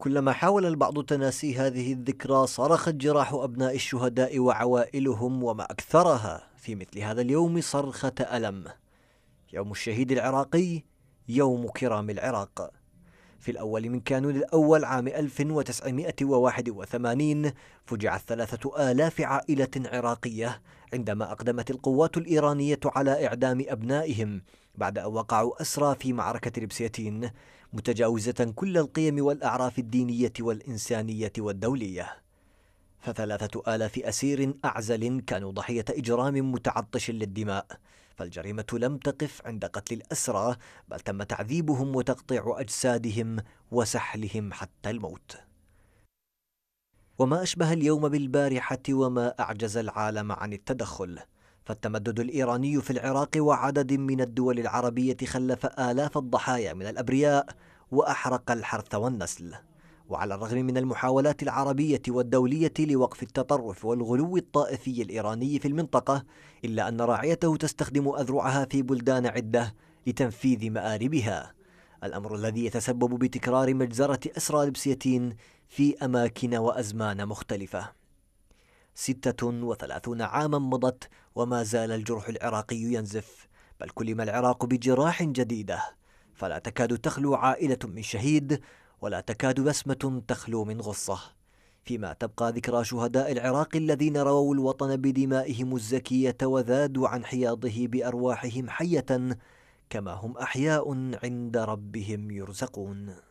كلما حاول البعض تناسي هذه الذكرى صرخت جراح أبناء الشهداء وعوائلهم وما أكثرها في مثل هذا اليوم صرخة ألم يوم الشهيد العراقي يوم كرام العراق في الأول من كانون الأول عام 1981 فجعت ثلاثة آلاف عائلة عراقية عندما أقدمت القوات الإيرانية على إعدام أبنائهم بعد أن وقعوا أسرى في معركة ربسيتين متجاوزة كل القيم والأعراف الدينية والإنسانية والدولية فثلاثة آلاف أسير أعزل كانوا ضحية إجرام متعطش للدماء فالجريمة لم تقف عند قتل الأسرى بل تم تعذيبهم وتقطيع أجسادهم وسحلهم حتى الموت وما أشبه اليوم بالبارحة وما أعجز العالم عن التدخل فالتمدد الإيراني في العراق وعدد من الدول العربية خلف آلاف الضحايا من الأبرياء وأحرق الحرث والنسل وعلى الرغم من المحاولات العربية والدولية لوقف التطرف والغلو الطائفي الإيراني في المنطقة إلا أن راعيته تستخدم أذرعها في بلدان عدة لتنفيذ مآربها الأمر الذي يتسبب بتكرار مجزرة أسرى لبسيتين في أماكن وأزمان مختلفة ستة وثلاثون عاما مضت وما زال الجرح العراقي ينزف بل كلم العراق بجراح جديدة فلا تكاد تخلو عائلة من شهيد ولا تكاد بسمة تخلو من غصة فيما تبقى ذكرى شهداء العراق الذين رووا الوطن بدمائهم الزكية وذادوا عن حياضه بأرواحهم حية كما هم أحياء عند ربهم يرزقون